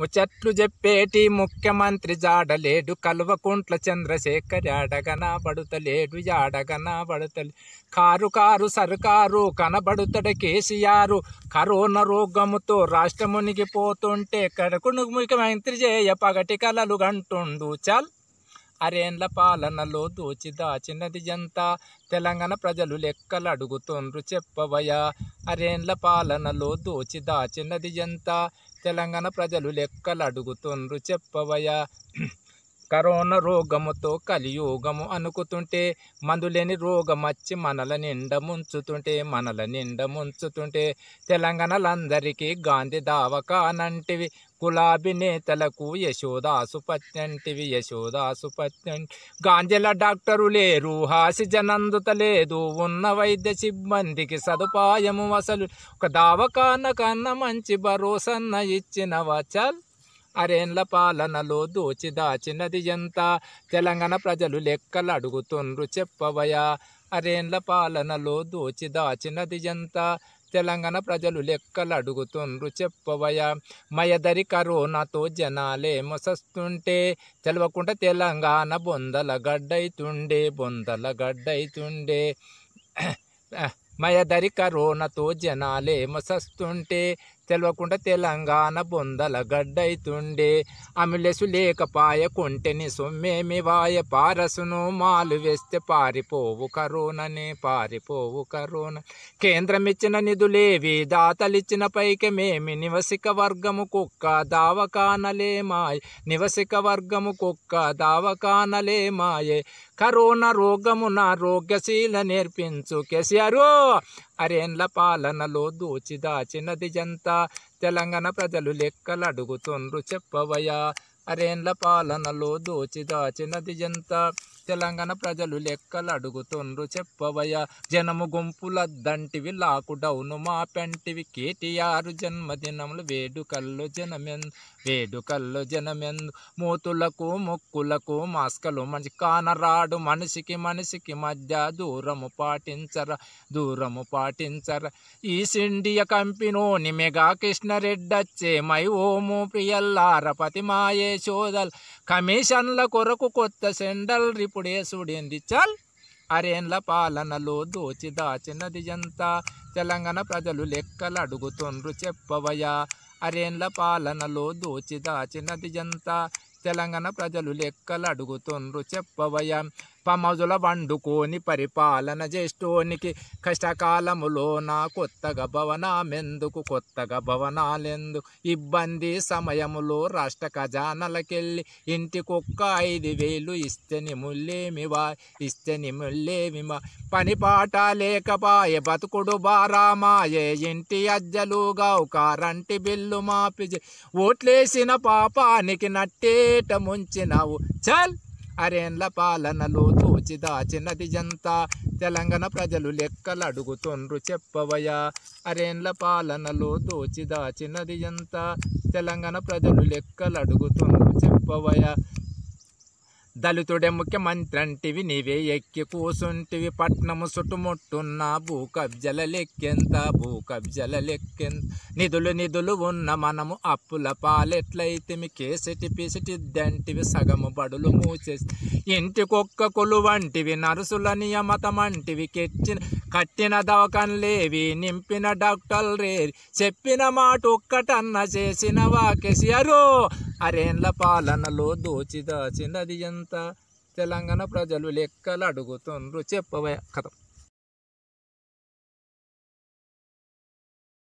ముచ్చట్లు చెప్పేటి ముఖ్యమంత్రి జాడలేడు కల్వకుంట్ల చంద్రశేఖర్ ఆడగనా పడుతలేడు ఆడగనా పడుతలే కారు కారు సర్కారు కనబడుతడ కేసీఆర్ కరోనా రోగముతో రాష్ట్ర మునిగిపోతుంటే కడకు ముఖ్యమంత్రి చేయ పగటి కలలు గంటుండు చల్ అరేండ్ల పాలనలో దోచి దాచినది జంతా తెలంగాణ ప్రజలు లెక్కలు అడుగుతుండ్రు చెప్పవయా అరేండ్ల పాలనలో దోచి దాచినది జంతా తెలంగాణ ప్రజలు లెక్కలు అడుగుతుండ్రు చెప్పవయ్యా కరోనా రోగముతో కలియుగము అనుకుతుంటే మందులేని రోగమచ్చి మనల నిండ ముంచుతుంటే మనల నిండ ముంచుతుంటే తెలంగాణలందరికీ గాంధీ అనంటివి గులాబీ నేతలకు యశోదాసుపత్యంటివి యశోదాసుపత్యం గాంధీల డాక్టరు లేరు హాసిజనందుత లేదు ఉన్న వైద్య సిబ్బందికి సదుపాయము అసలు ఒక దావకాన కన్నా మంచి భరోసన్న ఇచ్చిన వచల్ అరేండ్ల పాలనలో దోచి దాచినది ఎంత తెలంగాణ ప్రజలు లెక్కలు అడుగుతుండ్రు చెప్పవయా అరేండ్ల పాలనలో దోచి దాచినది ఎంత తెలంగాణ ప్రజలు లెక్కలు అడుగుతుండ్రు చెప్పవయా మయదరి కరోనాతో జనాలే మొసస్తుంటే తెలవకుండా తెలంగాణ బొందల గడ్డైతుండే బొందల గడ్డైతుండే మయదరి కరోనాతో జనాలే మొసస్తుంటే తెలవకుండా తెలంగాణ బొందల గడ్డైతుండే అమిలెసు లేకపాయ కొంటెని సొమ్మేమి వాయ పారసును మాలు వేస్తే పారిపోవు కరోననే పారిపోవు కరోన కేంద్రం ఇచ్చిన నిధులేవి దాతలిచ్చిన పైకి మేమి నివసిక వర్గము కుక్క దావకానలే మాయ నివసిక వర్గము కుక్క దావకానలే మాయే కరోనా రోగమున రోగశీల నేర్పించు కేసీఆర్ అరేండ్ల పాలనలో దోచి దాచినది జంతా తెలంగాణ ప్రజలు లెక్కలు అడుగుతుండ్రు చెప్పవయ్యా అరేండ్ల పాలనలో దోచి దాచినది ఎంత తెలంగాణ ప్రజలు లెక్కలు అడుగుతుండ్రు చెప్పవయ్యా జనము గుంపుల దంటివి లాకుడౌను మా పెంటివి కేటీఆర్ జన్మదినములు వేడుకల్లో జనమెన్ వేడుకల్లో జనమెందు మూతులకు ముక్కులకు మాస్కలు మంచి కానరాడు మనిషికి మనిషికి మధ్య దూరము పాటించర దూరము పాటించర ఈస్ట్ ఇండియా కంపెనీని మెగా కృష్ణరెడ్డచ్చే మై ఓము ప్రియల్లారపతి మాయే సోదల్ కమిషన్ల కొరకు కొత్త సెండల్ రిపు సూడింది చల్ అరేన్ల పాలనలో దోచి దాచినది ఎంత తెలంగాణ ప్రజలు లెక్కలు అడుగుతుండ్రు చెప్పవయా అరేన్ల పాలనలో దోచి దాచినది ఎంత తెలంగాణ ప్రజలు లెక్కలు అడుగుతుండ్రు చెప్పవయా పమజుల వండుకోని పరిపాలన కష్టకాలములో కష్టకాలములోన కొత్తగా భవనమెందుకు కొత్తగా భవనాలెందు ఇబ్బంది సమయములో రాష్ట్ర ఖజానాలకెళ్ళి ఇంటికొక్క ఐదు వేలు ఇస్తని ముల్లేమివా ఇస్తని ముల్లేమివా పనిపాట లేకపాయ బతుకుడు బారామాయే ఇంటి అజ్జలుగా కారంటి బిల్లు మాపి ఓట్లేసిన పాపానికి నట్టేట ముంచినావు చల్ అరేండ్ల పాలనలో తోచి దాచినది జంతా తెలంగాణ ప్రజలు లెక్కలు అడుగుతుండ్రు చెప్పవయా అరేండ్ల పాలనలో తోచి దాచినది ఎంత తెలంగాణ ప్రజలు లెక్కలు అడుగుతుండ్రు చెప్పవయా దళితుడే అంటివి నీవే ఎక్కి కూసుంటివి పట్నము చుట్టుముట్టున్న భూ కబ్జల లెక్కెంత భూ కబ్జల లెక్కెంత నిధులు నిధులు ఉన్న మనము అప్పుల కేసిటి కేసటి దంటివి సగము బడులు మూసేసి ఇంటికొక్క కొలువంటివి నరుసుల నియమతమంటివి కెచ్చిన కట్టిన లేవి నింపిన డాక్టర్ రేరి చెప్పిన మాట ఒక్కటన్న చేసిన వాకెసియరు అరేండ్ల పాలనలో దోచి దాచినది ఎంత తెలంగాణ ప్రజలు లెక్కలు అడుగుతుండ్రు చెప్పవే కథ